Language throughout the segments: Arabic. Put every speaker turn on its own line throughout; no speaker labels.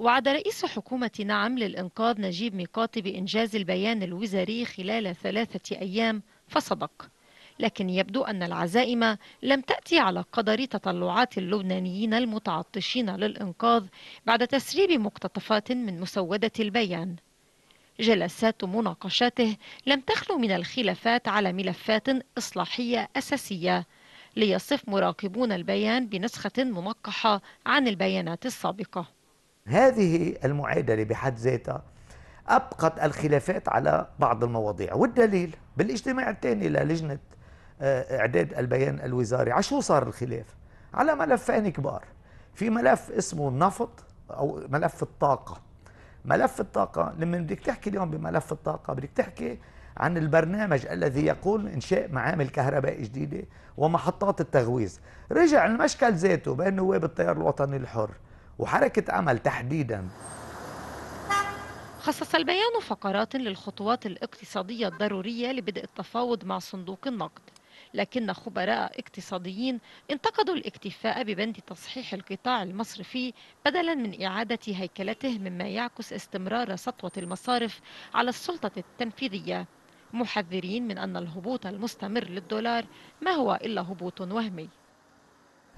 وعد رئيس حكومة نعم للإنقاذ نجيب ميقاتي بإنجاز البيان الوزاري خلال ثلاثة أيام فصدق لكن يبدو أن العزائم لم تأتي على قدر تطلعات اللبنانيين المتعطشين للإنقاذ بعد تسريب مقتطفات من مسودة البيان جلسات مناقشاته لم تخلو من الخلافات على ملفات إصلاحية أساسية ليصف مراقبون البيان بنسخة منقحة عن البيانات السابقة
هذه المعادلة بحد ذاتها أبقت الخلافات على بعض المواضيع والدليل بالاجتماع الثاني للجنة آه، إعداد البيان الوزاري على شو صار الخلاف على ملفين كبار في ملف اسمه النفط أو ملف الطاقة ملف الطاقة لما بدك تحكي اليوم بملف الطاقة بدك تحكي عن البرنامج الذي يقول إنشاء معامل كهرباء جديدة ومحطات التغويز رجع المشكل ذاته بين نواب التيار الوطني الحر وحركة أمل تحديداً
خصص البيان فقرات للخطوات الاقتصادية الضرورية لبدء التفاوض مع صندوق النقد لكن خبراء اقتصاديين انتقدوا الاكتفاء ببند تصحيح القطاع المصرفي بدلا من إعادة هيكلته مما يعكس استمرار سطوة المصارف على السلطة التنفيذية محذرين من أن الهبوط المستمر للدولار ما هو إلا هبوط وهمي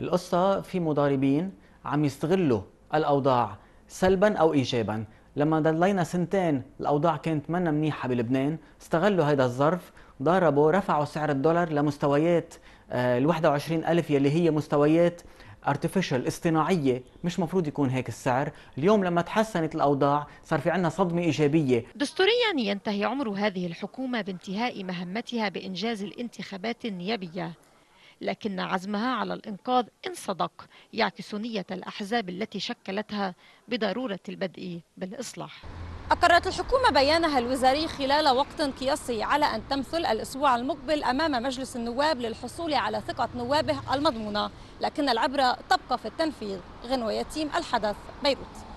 القصة في مضاربين عم يستغلوا الاوضاع سلبا او ايجابا لما ضلينا سنتين الاوضاع كانت منا منيحه بلبنان استغلوا هذا الظرف ضربوا رفعوا سعر الدولار لمستويات آه، ال 21 ألف يلي هي مستويات ارتفيشال اصطناعيه مش مفروض يكون هيك السعر اليوم لما تحسنت الاوضاع صار في عنا صدمه ايجابيه
دستوريا ينتهي عمر هذه الحكومه بانتهاء مهمتها بانجاز الانتخابات النيابيه لكن عزمها على الإنقاذ إن صدق يعكس نية الأحزاب التي شكلتها بضرورة البدء بالإصلاح أقرت الحكومة بيانها الوزاري خلال وقت قياسي على أن تمثل الأسبوع المقبل أمام مجلس النواب للحصول على ثقة نوابه المضمونة لكن العبرة تبقى في التنفيذ غنوة يتيم الحدث بيروت